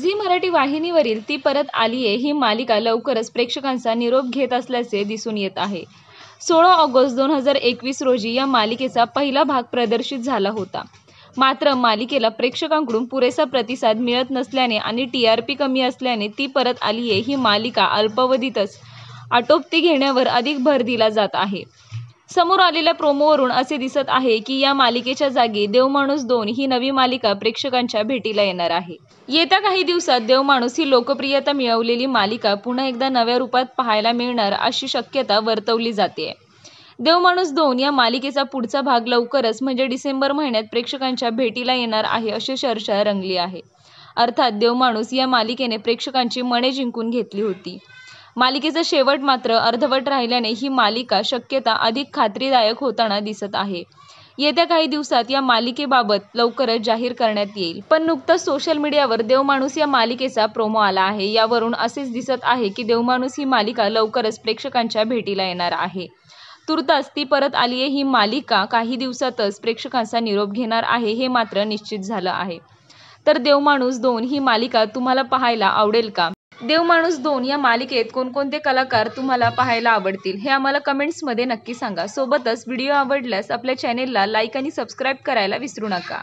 Zee Marathi वाहिनीवरील ती परत आलीये ही मालिका लवकरच प्रेक्षकांचा निरोप घेत असल्याचे दिसून येत आहे सोळा ऑगस्ट दोन हजार एकवीस रोजी या मालिकेचा पहिला भाग प्रदर्शित झाला होता मात्र मालिकेला प्रेक्षकांकडून पुरेसा प्रतिसाद मिळत नसल्याने आणि टी आर पी कमी असल्याने ती परत आलीये ही मालिका अल्पावधीतच आटोपती घेण्यावर अधिक भर दिला जात आहे समोर आलेल्या प्रोमोवरून असे दिसत आहे की या मालिकेच्या जागी देव माणूस दोन ही नवी मालिका प्रेक्षकांच्या भेटीला येणार आहे येत्या काही दिवसात देव माणूस ही लोकप्रियता मिळवलेली मालिका पुन्हा एकदा नव्या रूपात पाहायला मिळणार अशी शक्यता वर्तवली जाते देव माणूस दोन या मालिकेचा पुढचा भाग लवकरच म्हणजे डिसेंबर महिन्यात प्रेक्षकांच्या भेटीला येणार आहे अशी चर्चा रंगली आहे अर्थात देव माणूस या मालिकेने प्रेक्षकांची मने जिंकून घेतली होती मालिकेचा शेवट मात्र अर्धवट राहिल्याने ही मालिका शक्यता अधिक खात्रीदायक होताना दिसत आहे येत्या काही दिवसात या मालिकेबाबत लवकरच जाहीर करण्यात येईल पण नुकताच सोशल मीडियावर देवमाणूस या मालिकेचा प्रोमो आला आहे यावरून असेच दिसत आहे की देवमाणूस ही मालिका लवकरच प्रेक्षकांच्या भेटीला येणार आहे तुर्तास ती परत आलीये ही मालिका काही दिवसातच प्रेक्षकांचा निरोप घेणार आहे हे मात्र निश्चित झालं आहे तर देवमाणूस दोन ही मालिका तुम्हाला पाहायला आवडेल का देव माणूस दोन या मालिकेत कोणकोणते कलाकार तुम्हाला पाहायला आवडतील हे आम्हाला कमेंट्समध्ये नक्की सांगा सोबतच व्हिडिओ आवडल्यास आपल्या चॅनेलला लाईक आणि सबस्क्राईब करायला विसरू नका